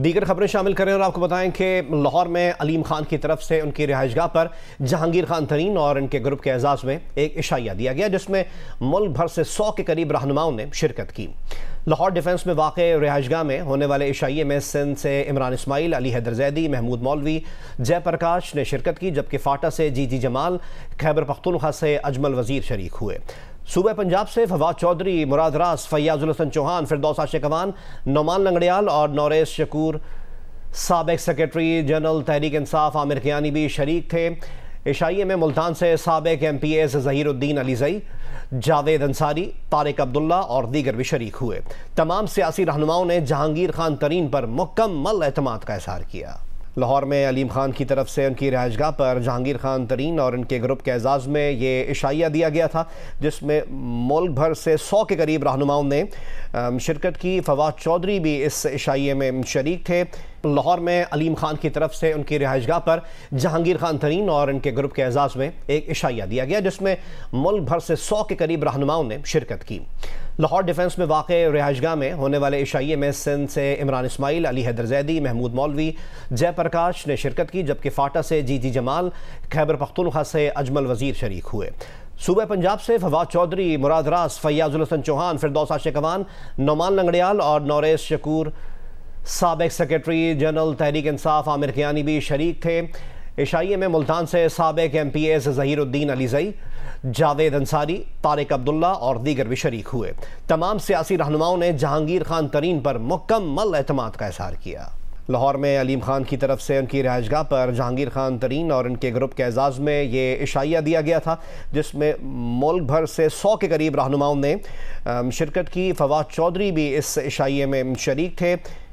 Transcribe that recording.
दीगर खबरें शामिल करें और आपको बताएं कि लाहौर में अलीम खान की तरफ से उनकी रिहाइशगाह पर जहांगीर खान तरीन और इनके ग्रुप के एजाज़ में एक इशाया दिया गया जिसमें मुल्क भर से सौ के करीब रहनुमाओं ने शिरकत की लाहौर डिफेंस में वाक़ रिहाइशगाह में होने वाले इशाइये में सिंध से इमरान इसमाइल अली हैदर जैदी महमूद मौलवी जयप्रकाश ने शिरकत की जबकि फाटा से जी जी जमाल खैबर पख्तुलखा से अजमल वजीर शरीक हुए सूबह पंजाब से फवाद चौधरी मुराद रास फैयाजुल हसन चौहान फिरदौस आशिकवान नौमान लंगड़ियाल और नौरेश शकूर सबक सेक्रेटरी जनरल तहरीक इंसाफ आमिर कियानी भी शरीक थे ईशाइए में मुल्तान से सबक M P S Zahiruddin Alizai Javed Ansari Tariq Abdullah और दीगर भी शरीक हुए तमाम सियासी रहनुमाओं ने जहांगीर खान तरीन पर मुकम्मल अहतमाद का इजहार किया लाहौर में अलीम खान की तरफ से उनकी रहायशगाह पर जहांगीर खान तरीन और उनके ग्रुप के एजाज़ में ये इशाइया दिया गया था जिसमें मुल्क भर से सौ के करीब रहनुमाओं ने शिरकत की फवाद चौधरी भी इस इशाइये में शरीक थे लाहौर में अलीम खान की तरफ से उनकी गाह पर जहांगीर खान तरीन और इनके ग्रुप के एजाज में एक इशाया दिया गया जिसमें मुल्क भर से सौ के करीब रहनुमाओं ने शिरकत की लाहौर डिफेंस में वाक़ गाह में होने वाले इशाइये में सिंध से इमरान इसमाइल अली हैदर जैदी महमूद मौलवी जयप्रकाश ने शिरकत की जबकि फाटा से जी जी जमाल खैबर पख्तुलखा से अजमल वजीर शरीक हुए सूबह पंजाब से फवाद चौधरी मुराद रास फैयाजुल हसन चौहान फिरदौस आशे कवान नौमान लंगड़ियाल और नौरेश शकूर सबक सेक्रेटरी जनरल तहरीक इंसाफ आमिर कियानी भी शरीक थे एशाइए में मुल्तान से सबक M P S Zahiruddin Alizai Javed Ansari Tariq Abdullah और दीगर भी शरीक हुए तमाम सियासी रहनुमाओं ने जहांगीर खान तरीन पर मुकम्मल अहतमाद का इजहार किया लाहौर में अलीम खान की तरफ से उनकी रहायशगा पर जहांगीर खान तरीन और उनके ग्रुप के एजाज़ में ये इशाइया दिया गया था जिसमें मुल्क भर से सौ के करीब रहनुमाओं ने शिरकत की फवाद चौधरी भी इस इशाइये में शरीक थे